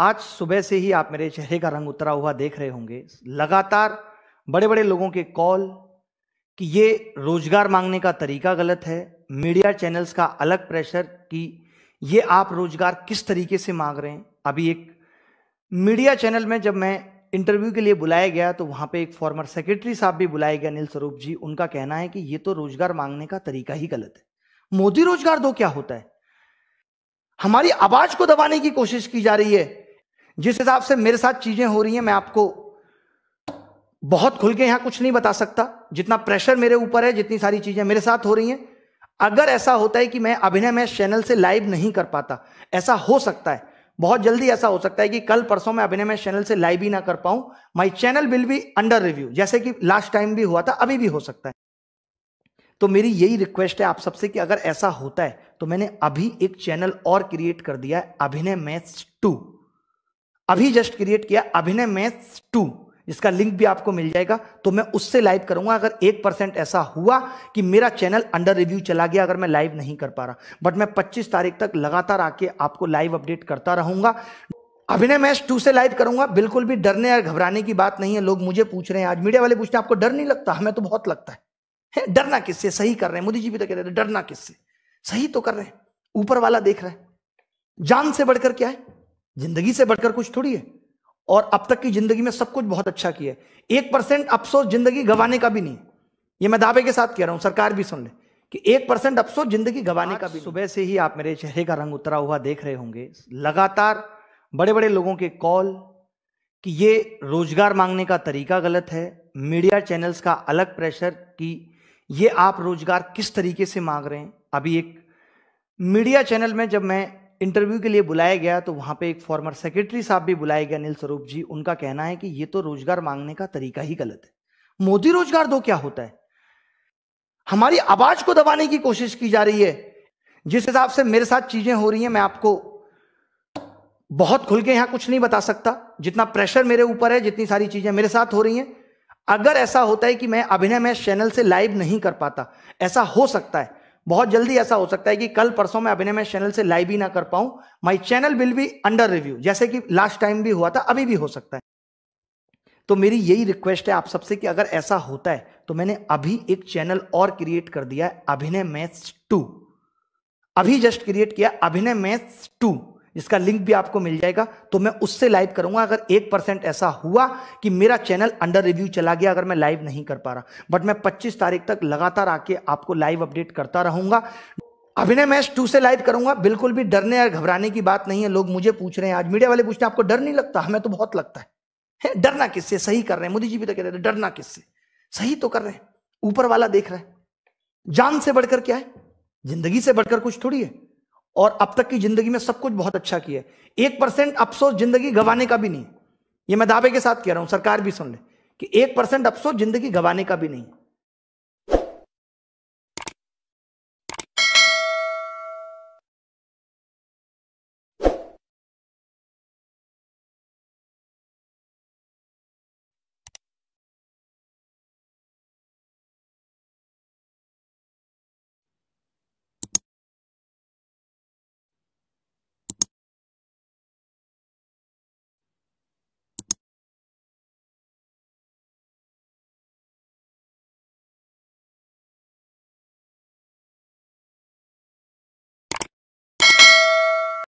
आज सुबह से ही आप मेरे चेहरे का रंग उतरा हुआ देख रहे होंगे लगातार बड़े बड़े लोगों के कॉल कि ये रोजगार मांगने का तरीका गलत है मीडिया चैनल्स का अलग प्रेशर कि ये आप रोजगार किस तरीके से मांग रहे हैं अभी एक मीडिया चैनल में जब मैं इंटरव्यू के लिए बुलाया गया तो वहाँ पे एक फॉर्मर सेक्रेटरी साहब भी बुलाया गया अनिल स्वरूप जी उनका कहना है कि ये तो रोजगार मांगने का तरीका ही गलत है मोदी रोजगार दो क्या होता है हमारी आवाज को दबाने की कोशिश की जा रही है जिस हिसाब से मेरे साथ चीजें हो रही हैं मैं आपको बहुत खुल के यहां कुछ नहीं बता सकता जितना प्रेशर मेरे ऊपर है जितनी सारी चीजें मेरे साथ हो रही हैं अगर ऐसा होता है कि मैं अभिनय में चैनल से लाइव नहीं कर पाता ऐसा हो सकता है बहुत जल्दी ऐसा हो सकता है कि कल परसों में अभिनय में चैनल से लाइव ही ना कर पाऊं my channel will be under review जैसे कि लास्ट टाइम भी हुआ था अभी भी हो सकता है तो मेरी यही रिक्वेस्ट है आप सबसे कि अगर ऐसा होता है तो मैंने अभी एक चैनल और क्रिएट कर दिया है अभिनय मैथ्स टू अभी जस्ट क्रिएट किया अभिनय मैथ्स टू इसका लिंक भी आपको मिल जाएगा तो मैं उससे लाइव करूंगा अगर एक परसेंट ऐसा हुआ कि मेरा चैनल अंडर रिव्यू चला गया अगर मैं लाइव नहीं कर पा रहा बट मैं 25 तारीख तक लगातार आके आपको लाइव अपडेट करता रहूंगा अभिनय मैच टू से लाइव करूंगा बिल्कुल भी डरने या घबराने की बात नहीं है लोग मुझे पूछ रहे हैं आज मीडिया वाले पूछते हैं आपको डर नहीं लगता हमें तो बहुत लगता है, है डरना किससे सही कर रहे हैं मोदी जी भी तो कह रहे थे डरना किससे सही तो कर रहे हैं ऊपर वाला देख रहे हैं जान से बढ़कर क्या है जिंदगी से बढ़कर कुछ थोड़ी है और अब तक की जिंदगी में सब कुछ बहुत अच्छा किया है एक परसेंट अफसोस जिंदगी गंवाने का भी नहीं ये मैं दावे के साथ कह रहा हूं सरकार भी सुन ले कि एक परसेंट अफसोस जिंदगी गंवाने का भी सुबह से ही आप मेरे चेहरे का रंग उतरा हुआ देख रहे होंगे लगातार बड़े बड़े लोगों के कॉल कि ये रोजगार मांगने का तरीका गलत है मीडिया चैनल्स का अलग प्रेशर कि ये आप रोजगार किस तरीके से मांग रहे हैं अभी एक मीडिया चैनल में जब मैं इंटरव्यू के लिए बुलाया गया तो वहाँ पे एक फॉर्मर सेक्रेटरी साहब भी बुलाए गए अनिल स्वरूप जी उनका कहना है कि ये तो रोजगार मांगने का तरीका ही गलत है मोदी रोजगार दो क्या होता है हमारी आवाज को दबाने की कोशिश की जा रही है जिस हिसाब से मेरे साथ चीजें हो रही हैं मैं आपको बहुत खुल के यहां कुछ नहीं बता सकता जितना प्रेशर मेरे ऊपर है जितनी सारी चीजें मेरे साथ हो रही हैं अगर ऐसा होता है कि मैं अभिनय मैं चैनल से लाइव नहीं कर पाता ऐसा हो सकता है बहुत जल्दी ऐसा हो सकता है कि कल परसों में अभिनय में चैनल से लाइव ही ना कर पाऊं my channel will be under review जैसे कि लास्ट टाइम भी हुआ था अभी भी हो सकता है तो मेरी यही रिक्वेस्ट है आप सबसे कि अगर ऐसा होता है तो मैंने अभी एक चैनल और क्रिएट कर दिया है अभिनय मैथ्स टू अभी जस्ट क्रिएट किया अभिनय मैथ्स टू इसका लिंक भी आपको मिल जाएगा तो मैं उससे लाइव करूंगा अगर एक परसेंट ऐसा हुआ कि मेरा चैनल अंडर रिव्यू चला गया अगर मैं लाइव नहीं कर पा रहा बट मैं 25 तारीख तक लगातार आके आपको लाइव अपडेट करता रहूंगा अभिनय मैच टू से लाइव करूंगा बिल्कुल भी डरने या घबराने की बात नहीं है लोग मुझे पूछ रहे हैं आज मीडिया वाले पूछ रहे हैं आपको डर नहीं लगता हमें हाँ, तो बहुत लगता है, है डरना किससे सही कर रहे हैं मोदी जी भी तो कह रहे थे डरना किससे सही तो कर रहे हैं ऊपर वाला देख रहे हैं जान से बढ़कर क्या है जिंदगी से बढ़कर कुछ थोड़ी है और अब तक की जिंदगी में सब कुछ बहुत अच्छा किया है एक परसेंट अफसोस जिंदगी गंवाने का भी नहीं ये मैं दावे के साथ कह रहा हूं सरकार भी सुन ले कि एक परसेंट अफसोस जिंदगी गंवाने का भी नहीं